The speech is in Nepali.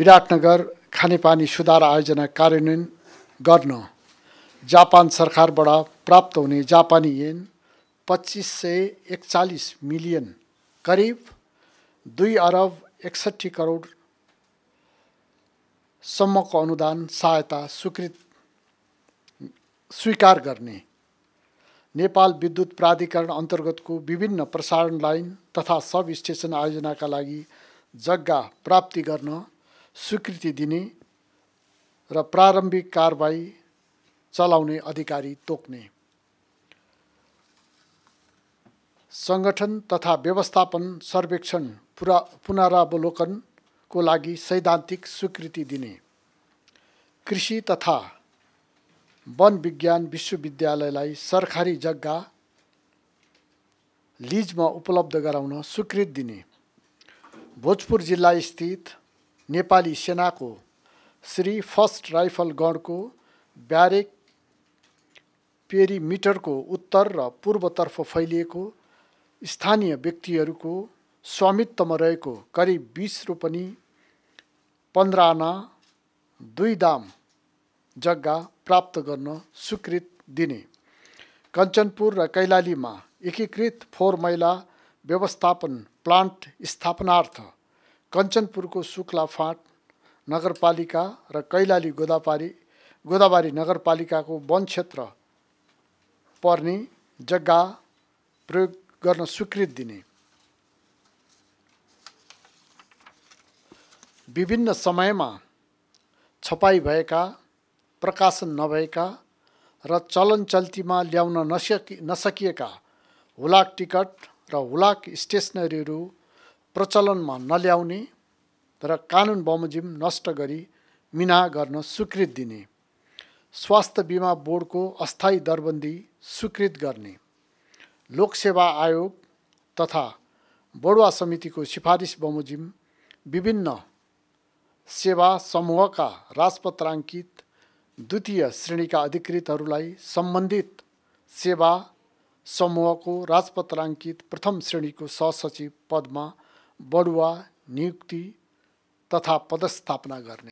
विराटनगर खानेपानी सुधार आयोजना कार्यान्वयन गर्न जापान सरकारबाट प्राप्त हुने जापानी येन पच्चिस सय एकचालिस मिलियन करिब दुई अरब एकसट्ठी करोड सम्मको अनुदान सहायता स्वीकृत स्वीकार गर्ने नेपाल विद्युत प्राधिकरण अन्तर्गतको विभिन्न प्रसारण लाइन तथा सब स्टेसन आयोजनाका लागि जग्गा प्राप्ति गर्न स्वीकृति दिने र प्रारम्भिक कारबाही चलाउने अधिकारी तोक्ने सङ्गठन तथा व्यवस्थापन सर्वेक्षण पुरा पुनरावलोकनको लागि सैद्धान्तिक स्वीकृति दिने कृषि तथा वन विज्ञान विश्वविद्यालयलाई सरकारी जग्गा लिजमा उपलब्ध गराउन स्वीकृत दिने भोजपुर स्थित नेपाली सेनाको श्री फर्स्ट राइफल गणको ब्यारेक पेरिमिटरको उत्तर र पूर्वतर्फ फैलिएको स्थानीय व्यक्तिहरूको स्वामित्वमा रहेको करिब बिस रोपनी पन्ध्र आना दुई दाम जग्गा प्राप्त गर्न स्वीकृत दिने कञ्चनपुर र कैलालीमा एकीकृत फोहोर मैला व्यवस्थापन प्लान्ट स्थापनार्थ कञ्चनपुरको शुक्ला फाँट नगरपालिका र कैलाली गोदापारी गोदाबारी नगरपालिकाको वन क्षेत्र पर्ने जग्गा प्रयोग गर्न स्वीकृत दिने विभिन्न समयमा छपाई भएका प्रकाशन नभएका र चलन चल्तीमा ल्याउन नसकि नसकिएका हुलाक टिकट र हुलाक स्टेसनरीहरू प्रचलनमा नल्याउने र कानुन बमोजिम नष्ट गरी मिना गर्न स्वीकृत दिने स्वास्थ्य बिमा बोर्डको अस्थायी दरबन्दी स्वीकृत गर्ने लोकसेवा आयोग तथा बडुवा समितिको सिफारिस बमोजिम विभिन्न सेवा समूहका राजपत्राङ्कित द्वितीय श्रेणीका अधिकृतहरूलाई सम्बन्धित सेवा समूहको राजपत्राङ्कित प्रथम श्रेणीको सहसचिव पदमा बढुवा नियुक्ति तथा पदस्थापना गर्ने